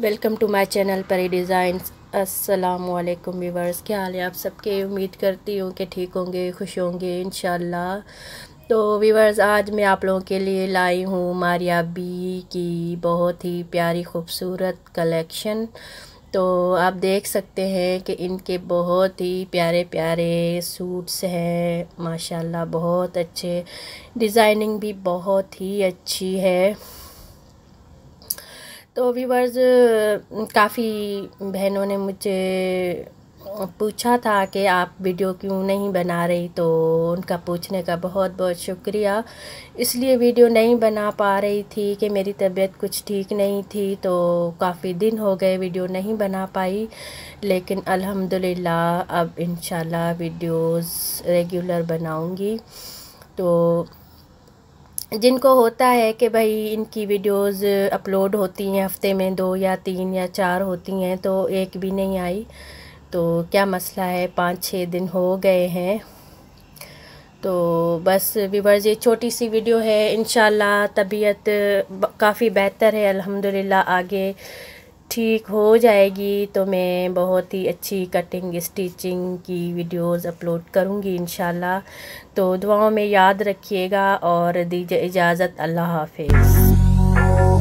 welcome to my channel Pari design अस्सलाम वालेकुम viewers क्या हाल है आप सबके उम्मीद करती हूँ कि ठीक होंगे खुश होंगे इन तो व्यूवर्स आज मैं आप लोगों के लिए लाई हूँ मारियाबी की बहुत ही प्यारी खूबसूरत कलेक्शन तो आप देख सकते हैं कि इनके बहुत ही प्यारे प्यारे सूट्स हैं माशाल्लाह बहुत अच्छे डिज़ाइनिंग भी बहुत ही अच्छी है तो वीवर्स काफ़ी बहनों ने मुझे पूछा था कि आप वीडियो क्यों नहीं बना रही तो उनका पूछने का बहुत बहुत शुक्रिया इसलिए वीडियो नहीं बना पा रही थी कि मेरी तबीयत कुछ ठीक नहीं थी तो काफ़ी दिन हो गए वीडियो नहीं बना पाई लेकिन अल्हम्दुलिल्लाह अब इन वीडियोस रेगुलर बनाऊँगी तो जिनको होता है कि भाई इनकी वीडियोस अपलोड होती हैं हफ्ते में दो या तीन या चार होती हैं तो एक भी नहीं आई तो क्या मसला है पाँच छः दिन हो गए हैं तो बस व्यूवर्स ये छोटी सी वीडियो है इन तबीयत काफ़ी बेहतर है अल्हम्दुलिल्लाह आगे ठीक हो जाएगी तो मैं बहुत ही अच्छी कटिंग स्टिचिंग की वीडियोस अपलोड करूँगी इन तो दुआओं में याद रखिएगा और दीजिए इजाज़त अल्लाह हाफिज़